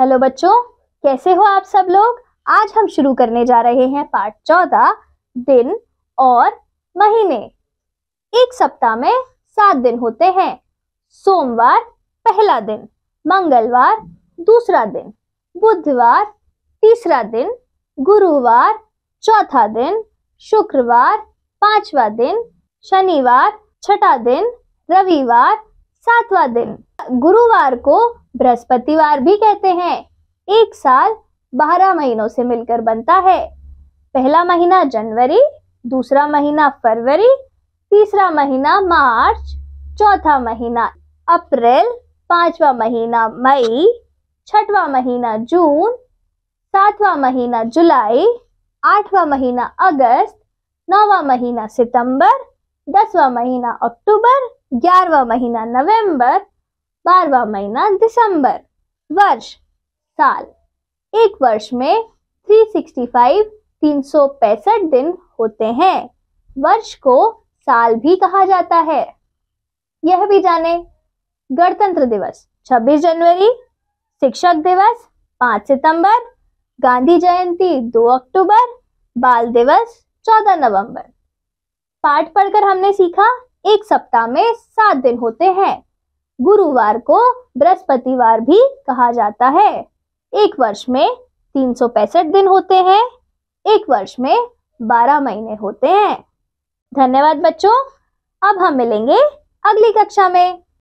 hello बच्चों कैसे हो आप सब लोग आज हम शुरू करने जा रहे हैं पार्ट चौदह दिन और महीने एक सप्ताह में सात दिन होते हैं सोमवार पहला दिन मंगलवार दूसरा दिन बुधवार तीसरा दिन गुरुवार चौथा दिन शुक्रवार पांचवा दिन शनिवार छठा दिन रविवार सातवा दिन गुरुवार को बृहस्पतिवार भी कहते हैं एक साल बारह महीनों से मिलकर बनता है पहला महीना जनवरी दूसरा महीना फरवरी तीसरा महीना मार्च चौथा महीना अप्रैल पांचवा महीना मई छठवा महीना जून सातवां महीना जुलाई आठवां महीना अगस्त नौवा महीना सितंबर दसवां महीना अक्टूबर ग्यारहवा महीना नवंबर बारवा महीना दिसंबर वर्ष साल एक वर्ष में 365 365 दिन होते हैं वर्ष को साल भी कहा जाता है यह भी जाने गणतंत्र दिवस 26 जनवरी शिक्षक दिवस 5 सितंबर गांधी जयंती 2 अक्टूबर बाल दिवस 14 नवंबर पाठ पढ़कर हमने सीखा एक सप्ताह में सात दिन होते हैं गुरुवार को बृहस्पतिवार भी कहा जाता है एक वर्ष में तीन दिन होते हैं एक वर्ष में 12 महीने होते हैं धन्यवाद बच्चों अब हम मिलेंगे अगली कक्षा में